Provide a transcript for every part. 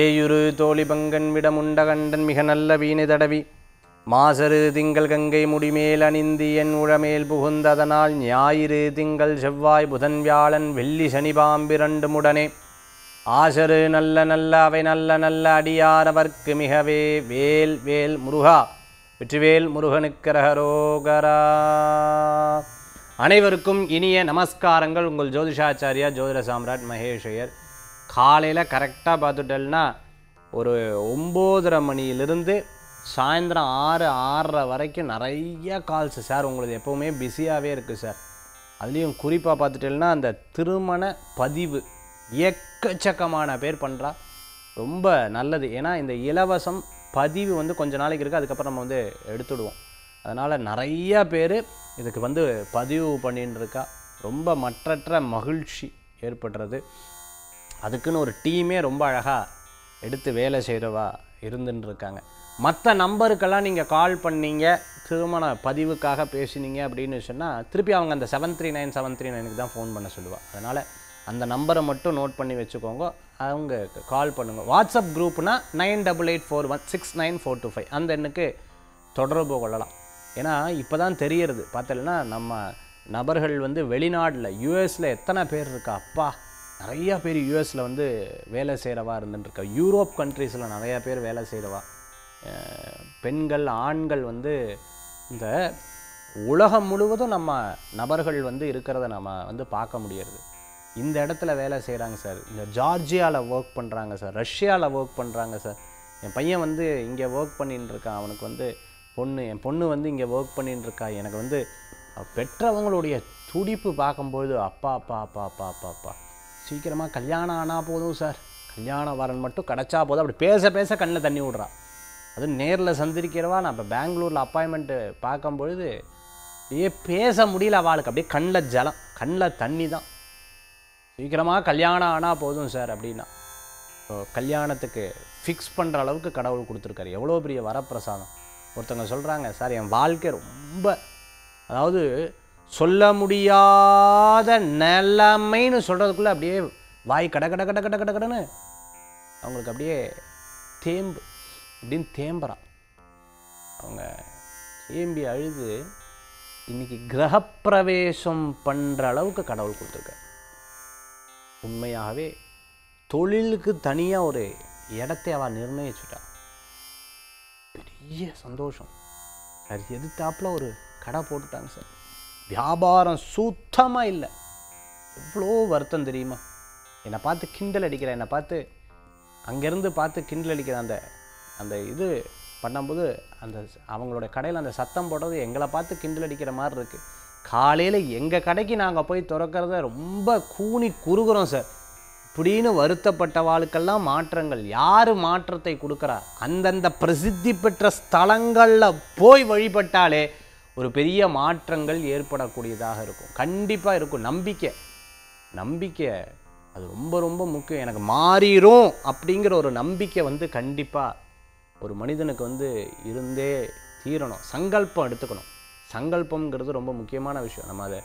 பேயுரு தோழிபங்கன் விடமுண்ட கண்டன் மிக நல்ல வீணை தடவி மாசரு திங்கள் கங்கை முடிமேல் அணிந்து என் உழமேல் புகுந்ததனால் ஞாயிறு திங்கள் செவ்வாய் புதன் வியாழன் வெள்ளி சனி பாம்பிரண்டு முடனே ஆசரு நல்ல நல்ல அவை நல்ல நல்ல அடியாரவர்க்கு மிகவே வேல் வேல் முருகா வெற்றிவேல் முருகனுக்கரகரோகரா அனைவருக்கும் இனிய நமஸ்காரங்கள் உங்கள் ஜோதிஷாச்சாரியா ஜோதிட சாம்ராட் மகேஷையர் காலையில் கரெக்டாக பார்த்துட்டேன்னா ஒரு ஒம்போதரை மணியிலிருந்து சாயந்தரம் ஆறு ஆறரை வரைக்கும் நிறைய கால்ஸ் சார் உங்களுக்கு எப்போவுமே பிஸியாகவே இருக்குது சார் அதுலேயும் குறிப்பாக பார்த்துட்டேன்னா அந்த திருமண பதிவு எக்கச்சக்கமான பேர் பண்ணுறா ரொம்ப நல்லது ஏன்னா இந்த இலவசம் பதிவு வந்து கொஞ்ச நாளைக்கு இருக்குது அதுக்கப்புறம் நம்ம வந்து எடுத்துடுவோம் அதனால் நிறையா பேர் இதுக்கு வந்து பதிவு பண்ணின்னு இருக்கா ரொம்ப மற்றற்ற மகிழ்ச்சி ஏற்படுறது அதுக்குன்னு ஒரு டீமே ரொம்ப அழகாக எடுத்து வேலை செய்கிறவா இருந்துன்னு இருக்காங்க மற்ற நம்பருக்கெல்லாம் நீங்கள் கால் பண்ணீங்க திருமண பதிவுக்காக பேசினீங்க அப்படின்னு சொன்னால் திருப்பி அவங்க அந்த seven three nine seven three நைனுக்கு தான் ஃபோன் பண்ண சொல்லுவாள் அதனால் அந்த நம்பரை மட்டும் நோட் பண்ணி வச்சுக்கோங்க அவங்க கால் பண்ணுங்கள் வாட்ஸ்அப் குரூப்னால் nine double eight four one six nine four two five அந்த எண்ணுக்கு தொடர்பு கொள்ளலாம் ஏன்னா இப்போ தான் தெரியறது பார்த்தலன்னா நம்ம நபர்கள் வந்து வெளிநாட்டில் யூஎஸில் எத்தனை பேர் இருக்கா அப்பா நிறையா பேர் யூஎஸில் வந்து வேலை செய்கிறவா இருந்துட்டுருக்கா யூரோப் கண்ட்ரீஸில் நிறையா பேர் வேலை செய்கிறவா பெண்கள் ஆண்கள் வந்து இந்த உலகம் முழுவதும் நம்ம நபர்கள் வந்து இருக்கிறத நம்ம வந்து பார்க்க முடியறது இந்த இடத்துல வேலை செய்கிறாங்க சார் இந்த ஜார்ஜியாவில் ஒர்க் பண்ணுறாங்க சார் ரஷ்யாவில் ஒர்க் பண்ணுறாங்க சார் என் பையன் வந்து இங்கே ஒர்க் பண்ணின்னு இருக்கான் அவனுக்கு வந்து பொண்ணு என் பொண்ணு வந்து இங்கே ஒர்க் பண்ணின்னு இருக்கா எனக்கு வந்து பெற்றவங்களுடைய துடிப்பு பார்க்கும்போது அப்பா அப்பா அப்பா அப்பா அப்பா அப்பா சீக்கிரமாக கல்யாணம் ஆனால் போதும் சார் கல்யாண வரன் மட்டும் கிடச்சா போதும் அப்படி பேச பேச கண்ணில் தண்ணி விட்றா அதுவும் நேரில் சந்திரிக்கிறவா நான் இப்போ பெங்களூரில் அப்பாயின்மெண்ட்டு பொழுது ஏ பேச முடியல அவளுக்கு அப்படியே கண்ணில் ஜலம் கண்ணில் தண்ணி தான் சீக்கிரமாக கல்யாணம் ஆனால் போதும் சார் அப்படின்னா கல்யாணத்துக்கு ஃபிக்ஸ் பண்ணுற அளவுக்கு கடவுள் கொடுத்துருக்காரு எவ்வளோ பெரிய வரப்பிரசாதம் ஒருத்தவங்க சொல்கிறாங்க சார் என் வாழ்க்கை ரொம்ப அதாவது சொல்ல முடியாத நிலைமைன்னு சொல்கிறதுக்குள்ளே அப்படியே வாய் கட கட கட கட கட கடனு அவங்களுக்கு அப்படியே தேம்பு அப்படின்னு தேம்புறான் அவங்க தேம்பி அழுது இன்னைக்கு கிரகப்பிரவேசம் பண்ணுற அளவுக்கு கடவுள் கொடுத்துருக்க உண்மையாகவே தொழிலுக்கு தனியாக ஒரு இடத்தை அவள் நிர்ணயிச்சுட்டான் பெரிய சந்தோஷம் அது எதிர்த்தாப்பில் ஒரு கடை போட்டுட்டாங்க சார் வியாபாரம் சுத்தமாக இல்லை எவ்வளோ வருத்தம் தெரியுமா என்னை பார்த்து கிண்டல் அடிக்கிற என்னை பார்த்து அங்கேருந்து பார்த்து கிண்டல் அடிக்கிற அந்த அந்த இது பண்ணும்போது அந்த அவங்களோட கடையில் அந்த சத்தம் போடுறது எங்களை பார்த்து கிண்டல் அடிக்கிற மாதிரி இருக்குது காலையில் எங்கள் கடைக்கு நாங்கள் போய் திறக்கிறத ரொம்ப கூணி குறுகுறோம் சார் இப்படின்னு வருத்தப்பட்ட வாழ்க்கெல்லாம் மாற்றங்கள் யார் மாற்றத்தை கொடுக்குறா அந்தந்த பிரசித்தி பெற்ற ஸ்தலங்களில் போய் வழிபட்டாலே ஒரு பெரிய மாற்றங்கள் ஏற்படக்கூடியதாக இருக்கும் கண்டிப்பாக இருக்கும் நம்பிக்கை நம்பிக்கை அது ரொம்ப ரொம்ப முக்கியம் எனக்கு மாறிடும் அப்படிங்கிற ஒரு நம்பிக்கை வந்து கண்டிப்பாக ஒரு மனிதனுக்கு வந்து இருந்தே தீரணும் சங்கல்பம் எடுத்துக்கணும் சங்கல்பங்கிறது ரொம்ப முக்கியமான விஷயம் நம்ம அதை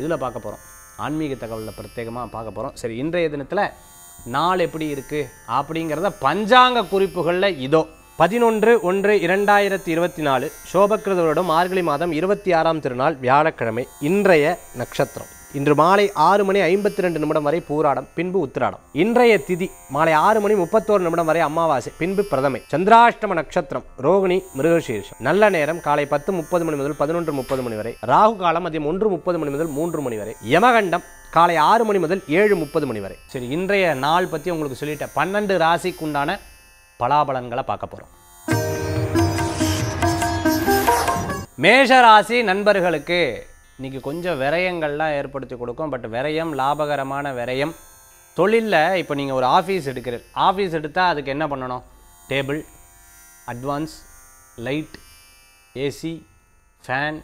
இதில் பார்க்க போகிறோம் ஆன்மீக தகவலில் பிரத்யேகமாக பார்க்க போகிறோம் சரி இன்றைய தினத்தில் நாள் எப்படி இருக்குது அப்படிங்கிறத பஞ்சாங்க குறிப்புகளில் இதோ பதினொன்று ஒன்று இரண்டாயிரத்தி இருபத்தி நாலு சோபக்கிருதவரோட மார்கழி மாதம் இருபத்தி ஆறாம் திருநாள் வியாழக்கிழமை இன்றைய நட்சத்திரம் இன்று மாலை ஆறு மணி ஐம்பத்தி ரெண்டு நிமிடம் வரை பூராடம் பின்பு உத்திராடம் இன்றைய திதி மாலை ஆறு மணி முப்பத்தோரு நிமிடம் வரை அமாவாசை பின்பு பிரதமை சந்திராஷ்டம நட்சத்திரம் ரோகிணி மிருகசீர்ஷம் நல்ல நேரம் காலை பத்து முப்பது மணி முதல் பதினொன்று முப்பது மணி வரை ராகு காலம் மதியம் ஒன்று முப்பது மணி முதல் மூன்று மணி வரை யமகண்டம் காலை ஆறு மணி முதல் ஏழு முப்பது மணி வரை சரி இன்றைய நாள் பற்றி உங்களுக்கு சொல்லிட்டேன் பன்னெண்டு ராசிக்குண்டான பலாபலன்களை பார்க்க போகிறோம் மேஷராசி நண்பர்களுக்கு இன்றைக்கி கொஞ்சம் விரயங்கள்லாம் ஏற்படுத்தி கொடுக்கும் பட் விரயம் லாபகரமான விரயம் தொழிலில் இப்போ நீங்கள் ஒரு ஆஃபீஸ் எடுக்கிற ஆஃபீஸ் எடுத்தால் அதுக்கு என்ன பண்ணணும் table advance light AC fan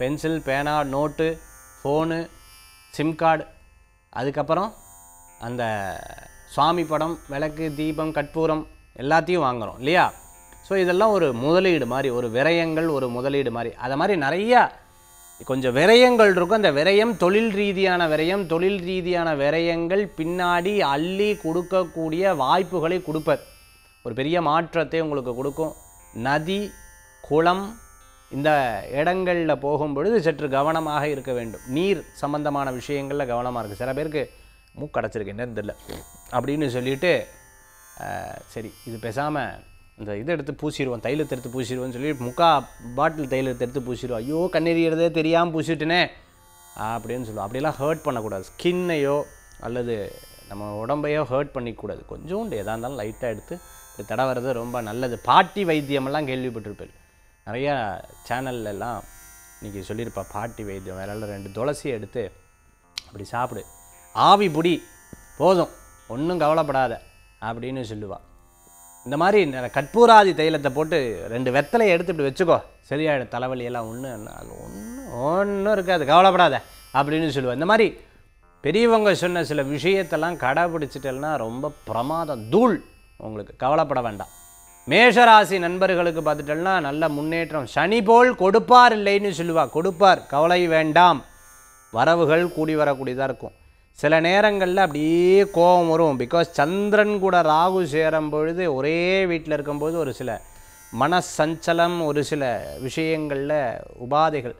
pencil பேனா நோட்டு ஃபோனு சிம் கார்டு அதுக்கப்புறம் அந்த சுவாமி படம் விளக்கு தீபம் கற்பூரம் எல்லாத்தையும் வாங்குகிறோம் இல்லையா ஸோ இதெல்லாம் ஒரு முதலீடு மாதிரி ஒரு விரயங்கள் ஒரு முதலீடு மாதிரி அதை மாதிரி நிறையா கொஞ்சம் விரயங்கள் இருக்கும் அந்த விரயம் தொழில் ரீதியான விரயம் தொழில் ரீதியான விரயங்கள் பின்னாடி அள்ளி கொடுக்கக்கூடிய வாய்ப்புகளை கொடுப்பர் ஒரு பெரிய மாற்றத்தை உங்களுக்கு கொடுக்கும் நதி குளம் இந்த இடங்களில் போகும் பொழுது சற்று கவனமாக இருக்க வேண்டும் நீர் சம்பந்தமான விஷயங்களில் கவனமாக இருக்குது சில பேருக்கு மூக்கடைச்சிருக்கு என்னன்னு தெரியல அப்படின்னு சொல்லிவிட்டு சரி இது பேசாமல் இந்த இதை எடுத்து பூசிடுவோம் தைலத்தை எடுத்து பூசிடுவோன்னு சொல்லி முக்கா பாட்டில் தைலத்தை எடுத்து பூசிடுவோம் ஐயோ கண்ணெறிகிறதே தெரியாமல் பூசிட்டுனே அப்படின்னு சொல்லுவோம் அப்படிலாம் ஹர்ட் பண்ணக்கூடாது ஸ்கின்னையோ அல்லது நம்ம உடம்பையோ ஹர்ட் பண்ணிக்கூடாது கொஞ்சோண்டு எதாக இருந்தாலும் லைட்டாக எடுத்து தடவுறது ரொம்ப நல்லது பாட்டி வைத்தியமெல்லாம் கேள்விப்பட்டிருப்பேன் நிறையா சேனல்லலாம் இன்றைக்கி சொல்லியிருப்பா பாட்டி வைத்தியம் வேறால ரெண்டு துளசி எடுத்து அப்படி சாப்பிடு ஆவி புடி போதும் ஒன்றும் கவலைப்படாத அப்படின்னு சொல்லுவாள் இந்த மாதிரி கற்பூராதி தைலத்தை போட்டு ரெண்டு வெத்தலையை எடுத்து இப்படி வச்சுக்கோ சரியாயிடும் தலைவலியெல்லாம் ஒன்று ஒன்றும் ஒன்றும் இருக்காது கவலைப்படாத அப்படின்னு சொல்லுவேன் இந்த மாதிரி பெரியவங்க சொன்ன சில விஷயத்தெல்லாம் கடைபிடிச்சிட்டேன்னா ரொம்ப பிரமாதம் தூள் உங்களுக்கு கவலைப்பட வேண்டாம் மேஷராசி நண்பர்களுக்கு பார்த்துட்டோம்னா நல்ல முன்னேற்றம் சனி போல் கொடுப்பார் இல்லைன்னு சொல்லுவாள் கொடுப்பார் கவலை வேண்டாம் வரவுகள் கூடி வரக்கூடியதாக இருக்கும் சில நேரங்களில் அப்படியே கோபம் வரும் பிகாஸ் சந்திரன் கூட ராகு சேரும் பொழுது ஒரே வீட்டில் இருக்கும்போது ஒரு சில மனசஞ்சலம் ஒரு சில விஷயங்களில் உபாதைகள்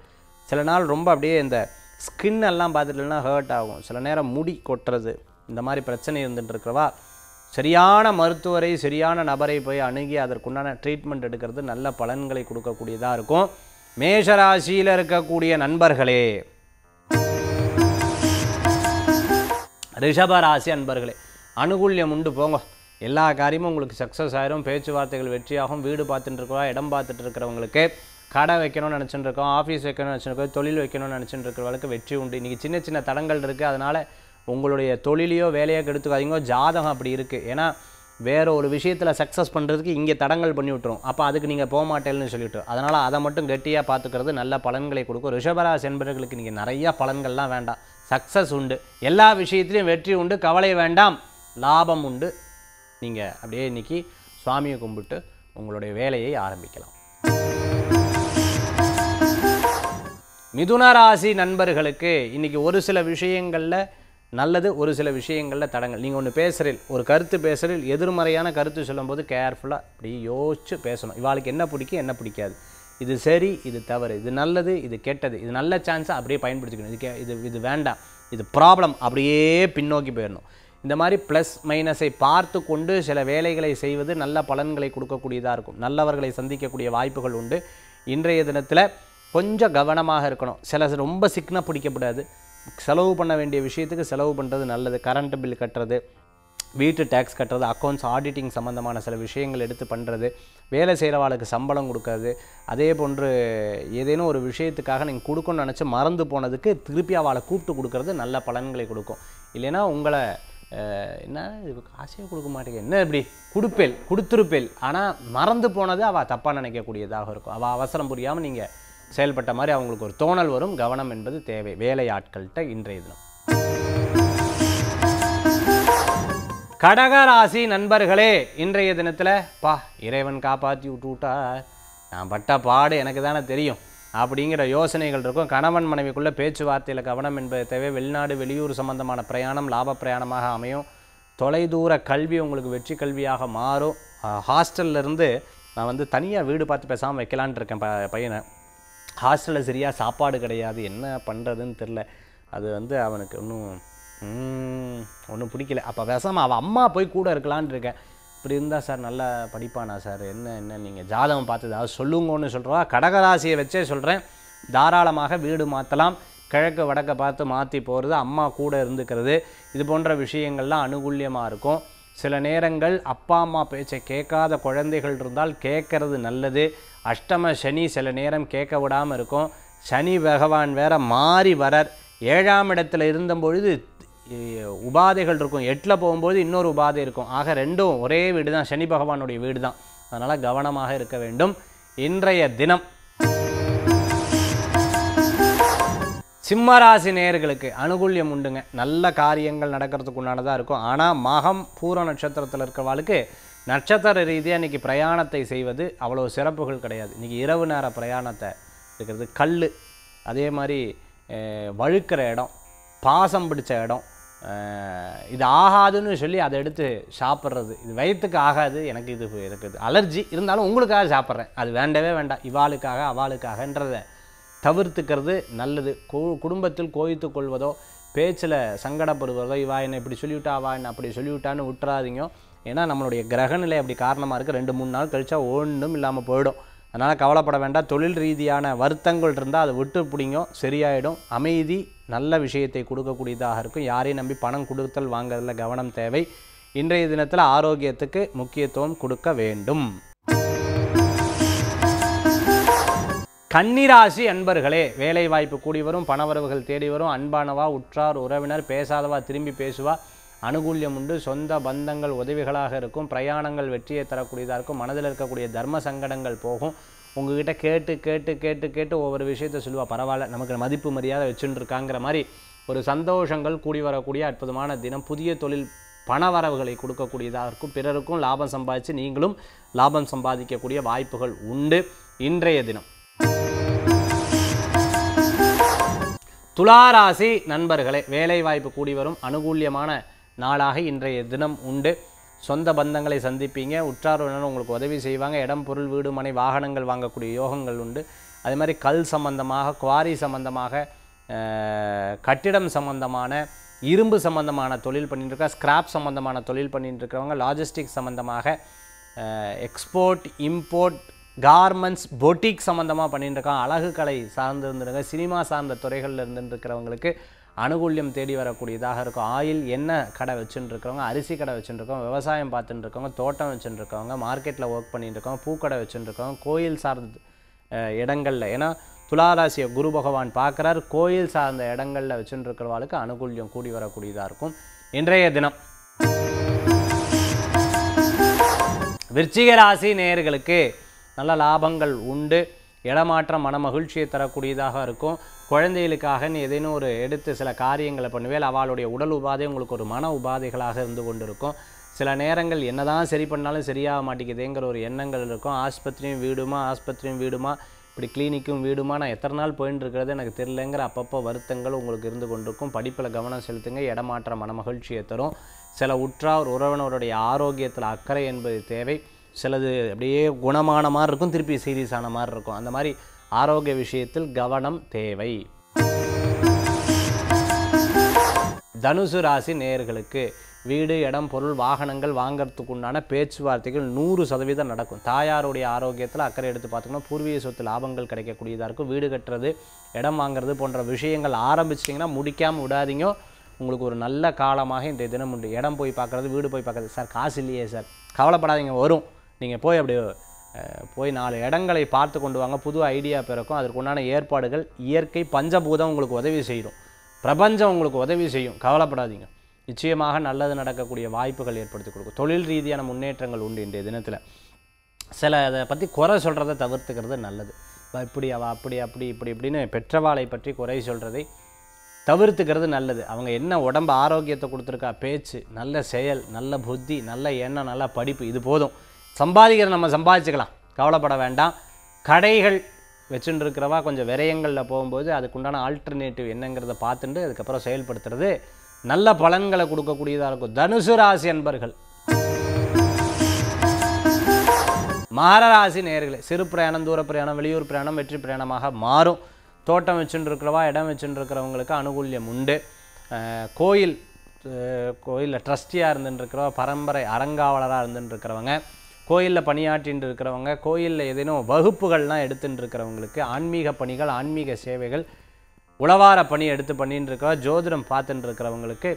சில நாள் ரொம்ப அப்படியே இந்த ஸ்கின் எல்லாம் பார்த்துட்டுனா ஹர்ட் ஆகும் சில நேரம் முடி கொட்டுறது இந்த மாதிரி பிரச்சனை இருந்துட்டுருக்குறவா சரியான மருத்துவரை சரியான நபரை போய் அணுகி அதற்குண்டான ட்ரீட்மெண்ட் எடுக்கிறது நல்ல பலன்களை கொடுக்கக்கூடியதாக இருக்கும் மேஷராசியில் இருக்கக்கூடிய நண்பர்களே ரிஷபராசி அன்பர்களே அனுகூல்யம் உண்டு போங்க எல்லா காரியமும் உங்களுக்கு சக்ஸஸ் ஆயிரும் பேச்சுவார்த்தைகள் வெற்றியாகும் வீடு பார்த்துட்டு இருக்கிறோம் இடம் பார்த்துட்டு இருக்கிறவங்களுக்கு கடை வைக்கணும்னு நினச்சிட்டு இருக்கோம் ஆஃபீஸ் வைக்கணும்னு நினச்சிருக்கோம் தொழில் வைக்கணும்னு நினச்சிட்டு இருக்கிறவங்களுக்கு வெற்றி உண்டு இன்றைக்கி சின்ன சின்ன தடங்கள் இருக்குது அதனால் உங்களுடைய தொழிலையோ வேலையோ கெடுத்துக்காதீங்க ஜாதகம் அப்படி இருக்குது ஏன்னா வேறு ஒரு விஷயத்தில் சக்ஸஸ் பண்ணுறதுக்கு இங்கே தடங்கள் பண்ணி விட்டுரும் அப்போ அதுக்கு நீங்கள் போக மாட்டேன்னு சொல்லிவிட்டு அதனால் அதை மட்டும் கெட்டியாக பார்த்துக்கிறது நல்ல பலன்களை கொடுக்கும் ரிஷபராசி என்பவர்களுக்கு நீங்கள் நிறையா பலன்கள்லாம் வேண்டாம் சக்ஸஸ் உண்டு எல்லா விஷயத்துலையும் வெற்றி உண்டு கவலை வேண்டாம் லாபம் உண்டு நீங்கள் அப்படியே இன்றைக்கி சுவாமியை கும்பிட்டு உங்களுடைய வேலையை ஆரம்பிக்கலாம் மிதுன ராசி நண்பர்களுக்கு இன்றைக்கி ஒரு சில விஷயங்களில் நல்லது ஒரு சில விஷயங்களில் தடங்கள் நீங்கள் ஒன்று பேசுகிறீல் ஒரு கருத்து பேசுகிறீல் எதிர்மறையான கருத்து சொல்லும்போது கேர்ஃபுல்லாக அப்படி யோசித்து பேசணும் இவாளுக்கு என்ன பிடிக்கும் என்ன பிடிக்காது இது சரி இது தவறு இது நல்லது இது கெட்டது இது நல்ல சான்ஸாக அப்படியே பயன்படுத்திக்கணும் இது கே இது இது வேண்டாம் இது ப்ராப்ளம் அப்படியே பின்னோக்கி போயிடணும் இந்த மாதிரி ப்ளஸ் மைனஸை பார்த்து கொண்டு சில வேலைகளை செய்வது நல்ல பலன்களை கொடுக்கக்கூடியதாக இருக்கும் நல்லவர்களை சந்திக்கக்கூடிய வாய்ப்புகள் உண்டு இன்றைய தினத்தில் கொஞ்சம் கவனமாக இருக்கணும் சில ரொம்ப சிக்னா பிடிக்கப்படாது செலவு பண்ண வேண்டிய விஷயத்துக்கு செலவு பண்ணுறது நல்லது கரண்ட் பில் கட்டுறது வீட்டு டேக்ஸ் கட்டுறது அக்கௌண்ட்ஸ் ஆடிட்டிங் சம்மந்தமான சில விஷயங்கள் எடுத்து பண்ணுறது வேலை செய்கிறவாளுக்கு சம்பளம் கொடுக்கறது அதே போன்று ஏதேனும் ஒரு விஷயத்துக்காக நீங்கள் கொடுக்கணும்னு நினச்சி மறந்து போனதுக்கு திருப்பி அவளை கூப்பிட்டு கொடுக்கறது நல்ல பலன்களை கொடுக்கும் இல்லைனா உங்களை என்ன இது காசே கொடுக்க மாட்டேங்க என்ன இப்படி கொடுப்பேல் கொடுத்துருப்பேல் ஆனால் மறந்து போனது அவள் தப்பாக நினைக்கக்கூடியதாக இருக்கும் அவள் அவசரம் புரியாமல் நீங்கள் செயல்பட்ட மாதிரி அவங்களுக்கு ஒரு தோணல் வரும் கவனம் என்பது தேவை வேலை ஆட்கள்கிட்ட இன்றைய தினம் கடகராசி நண்பர்களே இன்றைய தினத்தில் பா இறைவன் காப்பாற்றி விட்டுவிட்டா நான் பட்ட பாடு எனக்கு தானே தெரியும் அப்படிங்கிற யோசனைகள் இருக்கும் கணவன் மனைவிக்குள்ளே பேச்சுவார்த்தையில் கவனம் என்பதை தேவை வெளிநாடு வெளியூர் சம்பந்தமான பிரயாணம் லாப பிரயாணமாக அமையும் தொலைதூர கல்வி உங்களுக்கு வெற்றி கல்வியாக மாறும் ஹாஸ்டல்லேருந்து நான் வந்து தனியாக வீடு பார்த்து பேசாமல் வைக்கலான்ட்டு இருக்கேன் ப பையனை ஹாஸ்டலில் சரியாக சாப்பாடு கிடையாது என்ன பண்ணுறதுன்னு தெரில அது வந்து அவனுக்கு இன்னும் ஒன்றும் பிடிக்கல அப்போ விஷம் அவள் அம்மா போய் கூட இருக்கலான்னு இருக்கேன் இப்படி இருந்தால் சார் நல்லா படிப்பானா சார் என்ன என்ன நீங்கள் ஜாதகம் பார்த்து ஏதாவது சொல்லுங்கன்னு சொல்கிறோம் கடகராசியை வச்சே சொல்கிறேன் தாராளமாக வீடு மாற்றலாம் கிழக்கு வடக்கை பார்த்து மாற்றி போகிறது அம்மா கூட இருந்துக்கிறது இது போன்ற விஷயங்கள்லாம் அனுகூல்யமாக இருக்கும் சில நேரங்கள் அப்பா அம்மா பேச்சை கேட்காத குழந்தைகள் இருந்தால் கேட்கறது நல்லது அஷ்டம சனி சில நேரம் கேட்க விடாமல் இருக்கும் சனி பகவான் வேற மாறி வரர் ஏழாம் இடத்துல இருந்தபொழுது உபாதைகள் இருக்கும் எட்டில் போகும்போது இன்னொரு உபாதை இருக்கும் ஆக ரெண்டும் ஒரே வீடு தான் சனி பகவானுடைய வீடு தான் அதனால் கவனமாக இருக்க வேண்டும் இன்றைய தினம் சிம்மராசி நேயர்களுக்கு அனுகூல்யம் உண்டுங்க நல்ல காரியங்கள் நடக்கிறதுக்கு உண்டானதாக இருக்கும் ஆனால் மகம் பூர நட்சத்திரத்தில் இருக்கிறவாளுக்கு நட்சத்திர ரீதியாக இன்றைக்கி பிரயாணத்தை செய்வது அவ்வளோ சிறப்புகள் கிடையாது இன்றைக்கி இரவு நேர பிரயாணத்தை இருக்கிறது கல் அதே மாதிரி வழுக்கிற இடம் பாசம் பிடிச்ச இடம் இது ஆகாதுன்னு சொல்லி அதை எடுத்து சாப்பிட்றது இது வயிற்றுக்கு ஆகாது எனக்கு இது இருக்குது அலர்ஜி இருந்தாலும் உங்களுக்காக சாப்பிட்றேன் அது வேண்டவே வேண்டாம் இவாளுக்காக அவாளுக்காகன்றத தவிர்த்துக்கிறது நல்லது குடும்பத்தில் கோவித்து கொள்வதோ பேச்சில் சங்கடப்படுவதோ இவா என்னை இப்படி சொல்லிவிட்டா அவா என்ன அப்படி சொல்லிவிட்டான்னு விட்டுறாதீங்க ஏன்னா நம்மளுடைய கிரகநிலை அப்படி காரணமாக இருக்குது ரெண்டு மூணு நாள் கழிச்சா ஒன்றும் இல்லாமல் போயிடும் அதனால் கவலைப்பட வேண்டாம் தொழில் ரீதியான வருத்தங்கள் இருந்தால் அதை விட்டு பிடிங்கும் சரியாயிடும் அமைதி நல்ல விஷயத்தை கொடுக்கக்கூடியதாக இருக்கும் யாரையும் நம்பி பணம் கொடுத்தல் வாங்குறதுல கவனம் தேவை இன்றைய தினத்தில் ஆரோக்கியத்துக்கு முக்கியத்துவம் கொடுக்க வேண்டும் கன்னிராசி அன்பர்களே வேலை வாய்ப்பு கூடி வரும் பணவரவுகள் தேடி வரும் அன்பானவா உற்றார் உறவினர் பேசாதவா திரும்பி பேசுவா அனுகூல்யம் உண்டு சொந்த பந்தங்கள் உதவிகளாக இருக்கும் பிரயாணங்கள் வெற்றியை தரக்கூடியதாக இருக்கும் மனதில் இருக்கக்கூடிய தர்ம சங்கடங்கள் போகும் உங்ககிட்ட கேட்டு கேட்டு கேட்டு கேட்டு ஒவ்வொரு விஷயத்த சொல்லுவா பரவாயில்ல நமக்கு மதிப்பு மரியாதை வச்சுருக்காங்கிற மாதிரி ஒரு சந்தோஷங்கள் கூடி வரக்கூடிய அற்புதமான தினம் புதிய தொழில் பணவரவுகளை கொடுக்கக்கூடியதாக இருக்கும் பிறருக்கும் லாபம் சம்பாதிச்சு நீங்களும் லாபம் சம்பாதிக்கக்கூடிய வாய்ப்புகள் உண்டு இன்றைய தினம் துளாராசி நண்பர்களே வேலை வாய்ப்பு கூடி வரும் அனுகூல்யமான நாளாக இன்றைய தினம் உண்டு சொந்த பந்தங்களை சந்திப்பீங்க உற்றார் உணர்வு உங்களுக்கு உதவி செய்வாங்க இடம் பொருள் வீடு மனை வாகனங்கள் வாங்கக்கூடிய யோகங்கள் உண்டு அதே மாதிரி கல் சம்பந்தமாக குவாரி சம்பந்தமாக கட்டிடம் சம்பந்தமான இரும்பு சம்பந்தமான தொழில் பண்ணிட்டுருக்கா ஸ்கிராப் சம்பந்தமான தொழில் பண்ணிட்டுருக்கிறவங்க லாஜிஸ்டிக் சம்பந்தமாக எக்ஸ்போர்ட் இம்போர்ட் கார்மெண்ட்ஸ் பொட்டிக் சம்மந்தமாக பண்ணிட்டுருக்கான் அழகு கலை சார்ந்து இருந்துருங்க சினிமா சார்ந்த துறைகளில் இருந்துருக்கிறவங்களுக்கு அனுகூல்யம் தேடி வரக்கூடியதாக இருக்கும் ஆயில் என்ன கடை இருக்கிறவங்க அரிசி கடை வச்சுருக்கோம் விவசாயம் பார்த்துட்டு இருக்கவங்க தோட்டம் இருக்கவங்க மார்க்கெட்டில் ஒர்க் பண்ணிட்டு இருக்கோம் பூக்கடை இருக்கோம் கோயில் சார்ந்த இடங்களில் ஏன்னா துளாராசியை குரு பகவான் பார்க்குறார் கோயில் சார்ந்த இடங்களில் வச்சுட்டுருக்கிறவாளுக்கு அனுகூல்யம் கூடி வரக்கூடியதாக இருக்கும் இன்றைய தினம் விருச்சிக ராசி நேர்களுக்கு நல்ல லாபங்கள் உண்டு இடமாற்றம் மன மகிழ்ச்சியை தரக்கூடியதாக இருக்கும் குழந்தைகளுக்காக ஏதேனும் ஒரு எடுத்து சில காரியங்களை பண்ணுவேல் அவளுடைய உடல் உபாதை உங்களுக்கு ஒரு மன உபாதைகளாக இருந்து கொண்டிருக்கும் சில நேரங்கள் என்ன தான் சரி பண்ணாலும் சரியாக மாட்டேங்குதுங்கிற ஒரு எண்ணங்கள் இருக்கும் ஆஸ்பத்திரியும் வீடுமா ஆஸ்பத்திரியும் வீடுமா இப்படி கிளினிக்கும் வீடுமா நான் எத்தனை நாள் போயின்னு இருக்கிறது எனக்கு தெரிலங்கிற அப்பப்போ வருத்தங்கள் உங்களுக்கு இருந்து கொண்டிருக்கும் படிப்பில் கவனம் செலுத்துங்க இடமாற்ற மன மகிழ்ச்சியை தரும் சில உற்றார் உறவினருடைய ஆரோக்கியத்தில் அக்கறை என்பது தேவை சிலது அப்படியே குணமான மாதிரி இருக்கும் திருப்பி சீரியஸான மாதிரி இருக்கும் அந்த மாதிரி ஆரோக்கிய விஷயத்தில் கவனம் தேவை தனுசு ராசி நேயர்களுக்கு வீடு இடம் பொருள் வாகனங்கள் வாங்கிறதுக்குண்டான பேச்சுவார்த்தைகள் நூறு சதவீதம் நடக்கும் தாயாருடைய ஆரோக்கியத்தில் அக்கறை எடுத்து பார்த்துக்கணும் பூர்வீக சொத்து லாபங்கள் கிடைக்கக்கூடியதாக இருக்கும் வீடு கட்டுறது இடம் வாங்குறது போன்ற விஷயங்கள் ஆரம்பிச்சிட்டிங்கன்னா முடிக்காமல் விடாதீங்க உங்களுக்கு ஒரு நல்ல காலமாக இன்றைய தினம் உண்டு இடம் போய் பார்க்குறது வீடு போய் பார்க்குறது சார் காசு இல்லையே சார் கவலைப்படாதீங்க வரும் நீங்கள் போய் அப்படியே போய் நாலு இடங்களை பார்த்து கொண்டு வாங்க புது ஐடியா பிறக்கும் அதற்கு உண்டான ஏற்பாடுகள் இயற்கை பஞ்சபூதம் உங்களுக்கு உதவி செய்யும் பிரபஞ்சம் உங்களுக்கு உதவி செய்யும் கவலைப்படாதீங்க நிச்சயமாக நல்லது நடக்கக்கூடிய வாய்ப்புகள் ஏற்படுத்தி கொடுக்கும் தொழில் ரீதியான முன்னேற்றங்கள் உண்டு இன்றைய தினத்தில் சில அதை பற்றி குறை சொல்கிறத தவிர்த்துக்கிறது நல்லது இப்படி அவ அப்படி அப்படி இப்படி இப்படின்னு பெற்றவாளை பற்றி குறை சொல்கிறதை தவிர்த்துக்கிறது நல்லது அவங்க என்ன உடம்பு ஆரோக்கியத்தை கொடுத்துருக்கா பேச்சு நல்ல செயல் நல்ல புத்தி நல்ல எண்ணம் நல்ல படிப்பு இது போதும் சம்பாதிக்கிற நம்ம சம்பாதிச்சுக்கலாம் கவலைப்பட வேண்டாம் கடைகள் வச்சுட்டு இருக்கிறவா கொஞ்சம் விரயங்களில் போகும்போது அதுக்குண்டான ஆல்டர்னேட்டிவ் என்னங்கிறத பார்த்துட்டு அதுக்கப்புறம் செயல்படுத்துறது நல்ல பலன்களை கொடுக்கக்கூடியதாக இருக்கும் தனுசு ராசி அன்பர்கள் மகராசி நேர்களை சிறு பிரயாணம் தூர பிரயாணம் வெளியூர் பிரயாணம் வெற்றி பிரயாணமாக மாறும் தோட்டம் வச்சுட்டு இருக்கிறவா இடம் வச்சுட்டு இருக்கிறவங்களுக்கு அனுகூல்யம் உண்டு கோயில் கோயிலில் ட்ரஸ்டியாக இருந்துட்டுருக்கிறவ பரம்பரை அறங்காவலராக இருந்துட்டுருக்கிறவங்க கோயிலில் பணியாற்றின்னு இருக்கிறவங்க கோயிலில் ஏதேனும் வகுப்புகள்லாம் எடுத்துகிட்டு இருக்கிறவங்களுக்கு ஆன்மீக பணிகள் ஆன்மீக சேவைகள் உளவார பணி எடுத்து பண்ணின்னு இருக்கிற ஜோதிடம் பார்த்துட்டு இருக்கிறவங்களுக்கு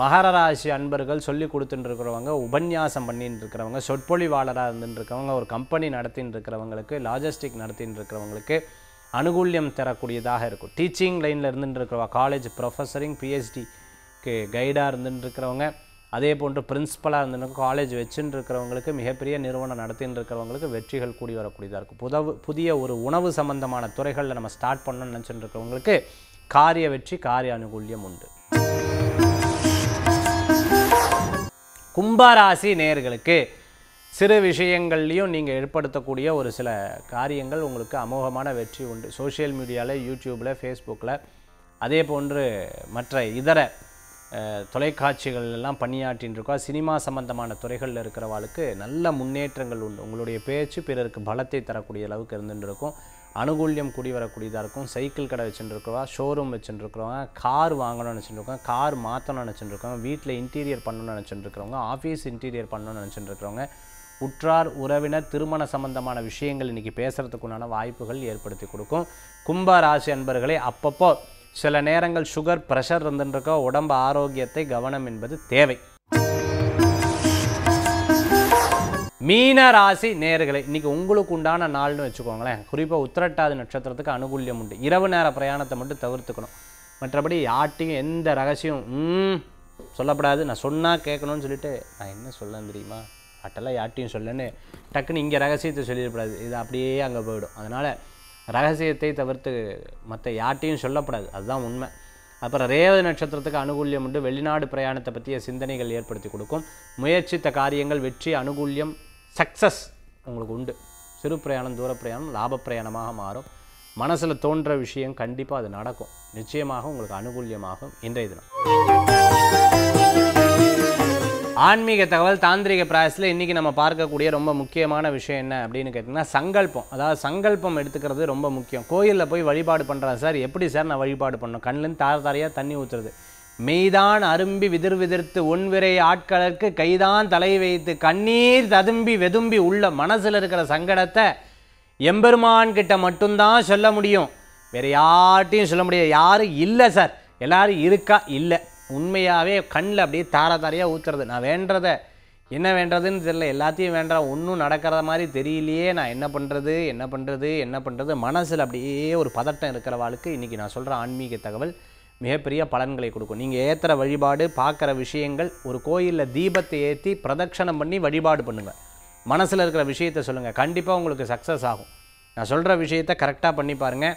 மகர ராசி அன்பர்கள் சொல்லி கொடுத்துட்டு இருக்கிறவங்க உபன்யாசம் பண்ணிட்டு இருக்கிறவங்க சொற்பொழிவாளராக இருந்துட்டு இருக்கிறவங்க ஒரு கம்பெனி நடத்தின்னு இருக்கிறவங்களுக்கு லாஜிஸ்டிக் நடத்தின்னு இருக்கிறவங்களுக்கு அனுகூல்யம் தரக்கூடியதாக இருக்கும் டீச்சிங் லைனில் இருந்துட்டு இருக்கிறவங்க காலேஜ் ப்ரொஃபஸரிங் பிஹெச்டிக்கு கைடாக இருந்துட்டு இருக்கிறவங்க அதே போன்று பிரின்ஸிபலாக இருந்தவங்க காலேஜ் வச்சுன்னு இருக்கிறவங்களுக்கு மிகப்பெரிய நிறுவனம் நடத்தின்னு இருக்கிறவங்களுக்கு வெற்றிகள் கூடி வரக்கூடியதாக இருக்கும் புதவு புதிய ஒரு உணவு சம்பந்தமான துறைகளில் நம்ம ஸ்டார்ட் பண்ணணும்னு நினச்சிட்டு இருக்கிறவங்களுக்கு காரிய வெற்றி காரிய அனுகூல்யம் உண்டு கும்பராசி நேர்களுக்கு சிறு விஷயங்கள்லையும் நீங்கள் ஏற்படுத்தக்கூடிய ஒரு சில காரியங்கள் உங்களுக்கு அமோகமான வெற்றி உண்டு சோஷியல் மீடியாவில் யூடியூப்பில் ஃபேஸ்புக்கில் அதே போன்று மற்ற இதர தொலைக்காட்சிகள்லாம் பணியாற்றின்னு இருக்கோ சினிமா சம்பந்தமான துறைகளில் இருக்கிறவாளுக்கு நல்ல முன்னேற்றங்கள் உண்டு உங்களுடைய பேச்சு பிறருக்கு பலத்தை தரக்கூடிய அளவுக்கு இருந்துட்டு இருக்கும் அனுகூல்யம் கூடி வரக்கூடியதாக இருக்கும் சைக்கிள் கடை வச்சுருக்குறவா ஷோரூம் வச்சுருக்குறவங்க கார் வாங்கணும்னு நினச்சிட்டுருக்கோம் கார் மாற்றணும்னு நினச்சிட்டுருக்கோங்க வீட்டில் இன்டீரியர் பண்ணணும்னு இருக்கிறவங்க ஆஃபீஸ் இன்டீரியர் பண்ணணும்னு இருக்கிறவங்க உற்றார் உறவினர் திருமண சம்பந்தமான விஷயங்கள் இன்றைக்கி பேசுகிறதுக்குண்டான வாய்ப்புகள் ஏற்படுத்தி கொடுக்கும் கும்ப ராசி அன்பர்களே அப்பப்போ சில நேரங்கள் சுகர் ப்ரெஷர் இருந்துருக்கோ உடம்பு ஆரோக்கியத்தை கவனம் என்பது தேவை மீன ராசி நேர்களை இன்றைக்கி உங்களுக்கு உண்டான நாள்னு வச்சுக்கோங்களேன் குறிப்பாக உத்திரட்டாது நட்சத்திரத்துக்கு அனுகூல்யம் உண்டு இரவு நேர பிரயாணத்தை மட்டும் தவிர்த்துக்கணும் மற்றபடி யார்ட்டையும் எந்த ரகசியம் சொல்லப்படாது நான் சொன்னால் கேட்கணும்னு சொல்லிட்டு நான் என்ன சொல்ல தெரியுமா அட்டெல்லாம் யார்ட்டையும் சொல்லன்னு டக்குன்னு இங்கே ரகசியத்தை சொல்லிடக்கூடாது இது அப்படியே அங்கே போயிடும் அதனால் ரகசியத்தை தவிர்த்து மற்ற யார்ட்டையும் சொல்லப்படாது அதுதான் உண்மை அப்புறம் ரேவதி நட்சத்திரத்துக்கு அனுகூல்யம் உண்டு வெளிநாடு பிரயாணத்தை பற்றிய சிந்தனைகள் ஏற்படுத்தி கொடுக்கும் முயற்சித்த காரியங்கள் வெற்றி அனுகூல்யம் சக்ஸஸ் உங்களுக்கு உண்டு சிறு பிரயாணம் தூர பிரயாணம் லாப பிரயாணமாக மாறும் மனசில் தோன்ற விஷயம் கண்டிப்பாக அது நடக்கும் நிச்சயமாக உங்களுக்கு அனுகூல்யமாகும் இன்றைய தினம் ஆன்மீக தகவல் தாந்திரிக பிராயசில் இன்றைக்கி நம்ம பார்க்கக்கூடிய ரொம்ப முக்கியமான விஷயம் என்ன அப்படின்னு கேட்டிங்கன்னா சங்கல்பம் அதாவது சங்கல்பம் எடுத்துக்கிறது ரொம்ப முக்கியம் கோயிலில் போய் வழிபாடு பண்ணுறேன் சார் எப்படி சார் நான் வழிபாடு பண்ணணும் கண்ணுலேருந்து தார தாரையாக தண்ணி ஊற்றுறது மெய்தான் அரும்பி விதிர் விதிர்த்து விரை ஆட்களுக்கு கைதான் தலை வைத்து கண்ணீர் ததும்பி வெதும்பி உள்ள மனசில் இருக்கிற சங்கடத்தை எம்பெருமான் கிட்ட மட்டும்தான் சொல்ல முடியும் வேறு யார்ட்டையும் சொல்ல முடியாது யாரும் இல்லை சார் எல்லோரும் இருக்கா இல்லை உண்மையாகவே கண்ணில் அப்படியே தார தாரையாக ஊற்றுறது நான் வேண்டுறத என்ன வேண்டுறதுன்னு தெரியல எல்லாத்தையும் வேண்டாம் ஒன்றும் நடக்கிறத மாதிரி தெரியலையே நான் என்ன பண்ணுறது என்ன பண்ணுறது என்ன பண்ணுறது மனசில் அப்படியே ஒரு பதட்டம் இருக்கிற வாழ்க்கை இன்றைக்கி நான் சொல்கிற ஆன்மீக தகவல் மிகப்பெரிய பலன்களை கொடுக்கும் நீங்கள் ஏற்றுற வழிபாடு பார்க்குற விஷயங்கள் ஒரு கோயிலில் தீபத்தை ஏற்றி பிரதட்சணம் பண்ணி வழிபாடு பண்ணுங்கள் மனசில் இருக்கிற விஷயத்த சொல்லுங்கள் கண்டிப்பாக உங்களுக்கு சக்ஸஸ் ஆகும் நான் சொல்கிற விஷயத்த கரெக்டாக பண்ணி பாருங்கள்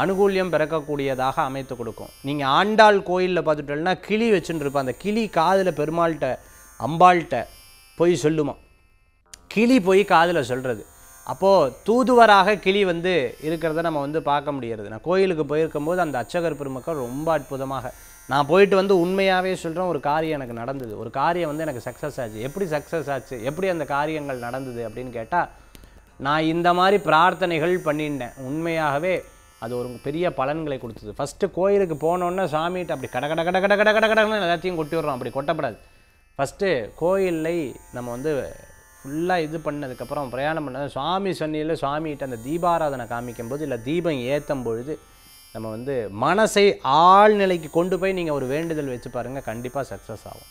அனுகூல்யம் பிறக்கக்கூடியதாக அமைத்து கொடுக்கும் நீங்கள் ஆண்டாள் கோயிலில் பார்த்துட்டோம்னா கிளி வச்சுட்டுருப்போம் அந்த கிளி காதில் பெருமாள்கிட்ட அம்பாள்கிட்ட போய் சொல்லுமா கிளி போய் காதில் சொல்கிறது அப்போது தூதுவராக கிளி வந்து இருக்கிறத நம்ம வந்து பார்க்க முடியறது நான் கோயிலுக்கு போயிருக்கும்போது அந்த அச்சகர் பெருமக்கள் ரொம்ப அற்புதமாக நான் போயிட்டு வந்து உண்மையாகவே சொல்கிறேன் ஒரு காரியம் எனக்கு நடந்தது ஒரு காரியம் வந்து எனக்கு சக்ஸஸ் ஆச்சு எப்படி சக்ஸஸ் ஆச்சு எப்படி அந்த காரியங்கள் நடந்தது அப்படின்னு கேட்டால் நான் இந்த மாதிரி பிரார்த்தனைகள் பண்ணியிருந்தேன் உண்மையாகவே அது ஒரு பெரிய பலன்களை கொடுத்தது ஃபஸ்ட்டு கோயிலுக்கு போனோன்னே சாமிகிட்ட அப்படி கட கட கட கட கட கட கடன்னு எல்லாத்தையும் கொட்டி விடுறோம் அப்படி கொட்டப்படாது ஃபஸ்ட்டு கோயிலை நம்ம வந்து ஃபுல்லாக இது பண்ணதுக்கப்புறம் பிரயாணம் பண்ணது சுவாமி சொன்னியில் சுவாமிகிட்ட அந்த தீபாராதனை காமிக்கும் போது இல்லை தீபம் ஏற்றும் பொழுது நம்ம வந்து மனசை ஆழ்நிலைக்கு கொண்டு போய் நீங்கள் ஒரு வேண்டுதல் வச்சு பாருங்கள் கண்டிப்பாக சக்ஸஸ் ஆகும்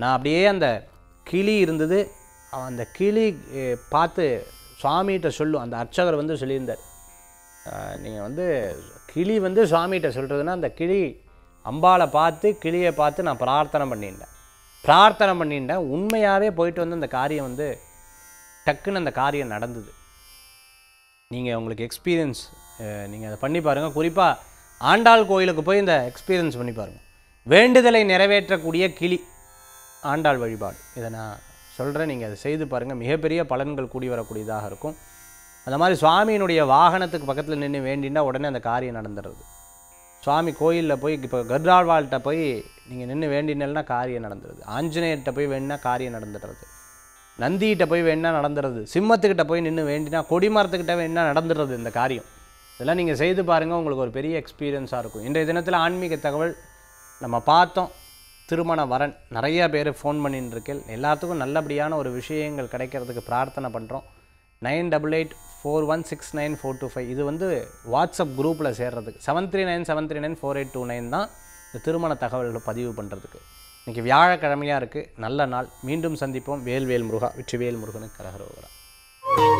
நான் அப்படியே அந்த கிளி இருந்தது அந்த கிளி பார்த்து சுவாமிகிட்ட சொல்லும் அந்த அர்ச்சகர் வந்து சொல்லியிருந்தார் நீங்கள் வந்து கிளி வந்து சுவாமிகிட்ட சொல்கிறதுனா அந்த கிளி அம்பாவை பார்த்து கிளியை பார்த்து நான் பிரார்த்தனை பண்ணியிருந்தேன் பிரார்த்தனை பண்ணியிருந்தேன் உண்மையாகவே போயிட்டு வந்து அந்த காரியம் வந்து டக்குன்னு அந்த காரியம் நடந்தது நீங்கள் உங்களுக்கு எக்ஸ்பீரியன்ஸ் நீங்கள் அதை பண்ணி பாருங்கள் குறிப்பாக ஆண்டாள் கோயிலுக்கு போய் இந்த எக்ஸ்பீரியன்ஸ் பண்ணி பாருங்கள் வேண்டுதலை நிறைவேற்றக்கூடிய கிளி ஆண்டாள் வழிபாடு இதை நான் சொல்கிறேன் நீங்கள் அதை செய்து பாருங்கள் மிகப்பெரிய பலன்கள் கூடி வரக்கூடியதாக இருக்கும் அந்த மாதிரி சுவாமியினுடைய வாகனத்துக்கு பக்கத்தில் நின்று வேண்டின்னா உடனே அந்த காரியம் நடந்துடுறது சுவாமி கோயிலில் போய் இப்போ கர்டாழ்வாள்கிட்ட போய் நீங்கள் நின்று வேண்டினல்னா காரியம் நடந்துடுது ஆஞ்சநேயர்கிட்ட போய் வேணுன்னா காரியம் நடந்துடுறது நந்திகிட்ட போய் வேணா நடந்துடுறது சிம்மத்துக்கிட்ட போய் நின்று வேண்டினா கொடிமரத்துக்கிட்ட வேணா நடந்துடுறது இந்த காரியம் இதெல்லாம் நீங்கள் செய்து பாருங்கள் உங்களுக்கு ஒரு பெரிய எக்ஸ்பீரியன்ஸாக இருக்கும் இன்றைய தினத்தில் ஆன்மீக தகவல் நம்ம பார்த்தோம் திருமண வரன் நிறையா பேர் ஃபோன் பண்ணின்னு இருக்கேன் எல்லாத்துக்கும் நல்லபடியான ஒரு விஷயங்கள் கிடைக்கிறதுக்கு பிரார்த்தனை பண்ணுறோம் nine double eight four one six nine four two five இது வந்து வாட்ஸ்அப் குரூப்பில் சேர்கிறதுக்கு seven three nine seven three nine four eight two nine தான் இந்த திருமண தகவல்களை பதிவு பண்ணுறதுக்கு இன்றைக்கி வியாழக்கிழமையாக இருக்குது நல்ல நாள் மீண்டும் சந்திப்போம் வேல்வேல் முருகா வெற்றிவேல் முருகனுக்கு கரகரோகரா